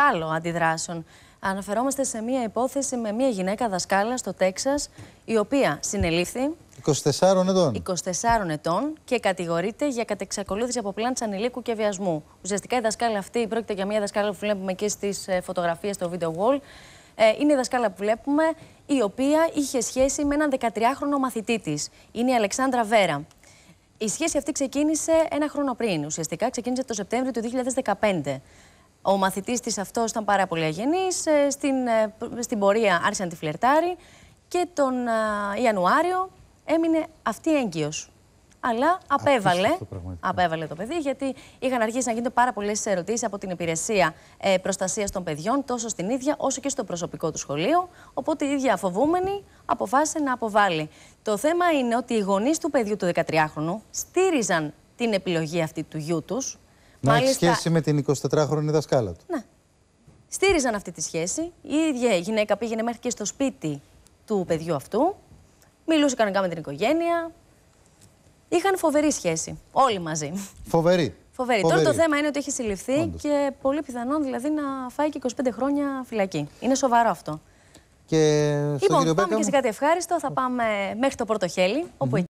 άλλο αντιδράσεων. Αναφερόμαστε σε μία υπόθεση με μία γυναίκα δασκάλα στο Τέξας, η οποία συνελήφθη. 24 ετών. 24 ετών και κατηγορείται για κατεξακολούθηση από πλάνης ανηλίκου και βιασμού. Ουσιαστικά η δασκάλα αυτή πρόκειται για μία δασκάλα που βλέπουμε και στις ε, φωτογραφίες στο video wall. Ε, είναι η δασκάλα που βλέπουμε, η οποία είχε σχέση με έναν 13χρονο μαθητή της. Είναι η Αλεξάνδρα Βέρα. Η σχέση αυτή ξεκίνησε ένα χρόνο πριν. Ουσιαστικά ξεκίνησε το Σεπτέμβριο του 2015. Ο μαθητής της αυτός ήταν πάρα πολύ αγενής. Ε, στην, ε, στην πορεία άρχισε να τη φλερτάρει και τον ε, Ιανουάριο έμεινε αυτή έγκυος. Αλλά απέβαλε, απέβαλε το παιδί, γιατί είχαν αρχίσει να γίνονται πάρα πολλές ερωτήσεις από την Υπηρεσία Προστασίας των Παιδιών, τόσο στην ίδια όσο και στο προσωπικό του σχολείο. Οπότε η ίδια φοβούμενη αποφάσισε να αποβάλει. Το θέμα είναι ότι οι γονείς του παιδιού του 13χρονου στήριζαν την επιλογή αυτή του γιού τους, να έχει σχέση με την 24χρονη δασκάλα του. Ναι. Στήριζαν αυτή τη σχέση. Η ίδια γυναίκα πήγαινε μέχρι και στο σπίτι του παιδιού αυτού. Μιλούσε κανονικά με την οικογένεια. Είχαν φοβερή σχέση. Όλοι μαζί. Φοβερή. Φοβερή. Τώρα το θέμα είναι ότι έχει συλληφθεί και πολύ πιθανόν δηλαδή να φάει και 25 χρόνια φυλακή. Είναι σοβαρό αυτό. Και λοιπόν, πάμε και σε κάτι ευχάριστο. Θα πάμε μέχρι το πρώτο χέλι,